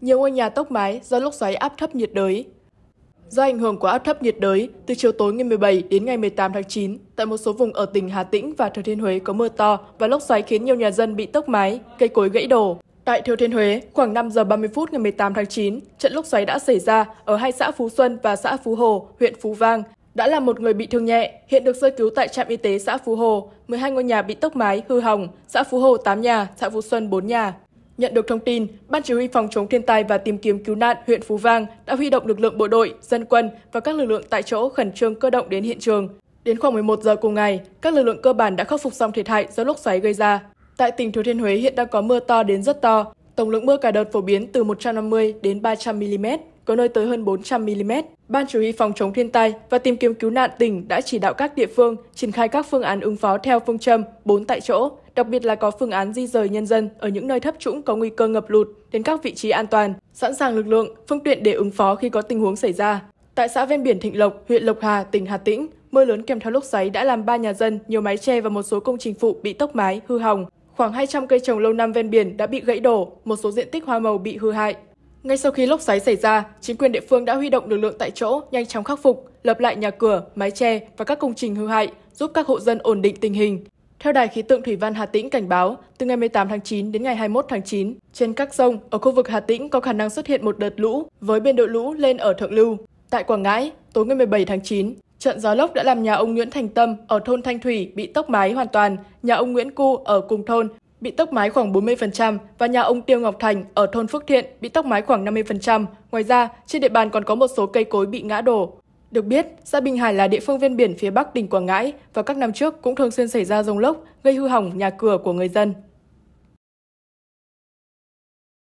Nhiều ngôi nhà tốc mái do lốc xoáy áp thấp nhiệt đới. Do ảnh hưởng của áp thấp nhiệt đới, từ chiều tối ngày 17 đến ngày 18 tháng 9, tại một số vùng ở tỉnh Hà Tĩnh và Thừa Thiên Huế có mưa to và lốc xoáy khiến nhiều nhà dân bị tốc mái, cây cối gãy đổ. Tại Thừa Thiên Huế, khoảng 5 giờ 30 phút ngày 18 tháng 9, trận lốc xoáy đã xảy ra ở hai xã Phú Xuân và xã Phú Hồ, huyện Phú Vang, đã làm một người bị thương nhẹ, hiện được sơ cứu tại trạm y tế xã Phú Hồ, 12 ngôi nhà bị tốc mái, hư hỏng, xã Phú Hồ 8 nhà, xã Phú Xuân 4 nhà. Nhận được thông tin, Ban Chỉ huy Phòng chống thiên tai và tìm kiếm cứu nạn huyện Phú Vang đã huy động lực lượng bộ đội, dân quân và các lực lượng tại chỗ khẩn trương cơ động đến hiện trường. Đến khoảng 11 giờ cùng ngày, các lực lượng cơ bản đã khắc phục xong thiệt hại do lốc xoáy gây ra. Tại tỉnh Thừa Thiên Huế hiện đang có mưa to đến rất to, tổng lượng mưa cả đợt phổ biến từ 150 đến 300 mm, có nơi tới hơn 400 mm. Ban Chỉ huy phòng chống thiên tai và tìm kiếm cứu nạn tỉnh đã chỉ đạo các địa phương triển khai các phương án ứng phó theo phương châm 4 tại chỗ, đặc biệt là có phương án di rời nhân dân ở những nơi thấp trũng có nguy cơ ngập lụt đến các vị trí an toàn, sẵn sàng lực lượng, phương tiện để ứng phó khi có tình huống xảy ra. Tại xã ven biển Thịnh Lộc, huyện Lộc Hà, tỉnh Hà Tĩnh, mưa lớn kèm theo lốc xoáy đã làm ba nhà dân, nhiều mái che và một số công trình phụ bị tốc mái, hư hỏng. Khoảng 200 cây trồng lâu năm ven biển đã bị gãy đổ, một số diện tích hoa màu bị hư hại. Ngay sau khi lốc xoáy xảy ra, chính quyền địa phương đã huy động lực lượng tại chỗ nhanh chóng khắc phục, lập lại nhà cửa, mái che và các công trình hư hại, giúp các hộ dân ổn định tình hình. Theo Đài khí tượng Thủy văn Hà Tĩnh cảnh báo, từ ngày 18 tháng 9 đến ngày 21 tháng 9, trên các sông ở khu vực Hà Tĩnh có khả năng xuất hiện một đợt lũ với biên độ lũ lên ở thượng lưu. Tại Quảng Ngãi, tối ngày 17 tháng 9, trận gió lốc đã làm nhà ông Nguyễn Thành Tâm ở thôn Thanh Thủy bị tốc mái hoàn toàn, nhà ông Nguyễn Cu ở cùng thôn bị tốc mái khoảng 40% và nhà ông Tiêu Ngọc Thành ở thôn Phước Thiện bị tốc mái khoảng 50%. Ngoài ra, trên địa bàn còn có một số cây cối bị ngã đổ. Được biết, xã Bình Hải là địa phương ven biển phía Bắc tỉnh Quảng Ngãi và các năm trước cũng thường xuyên xảy ra rông lốc gây hư hỏng nhà cửa của người dân.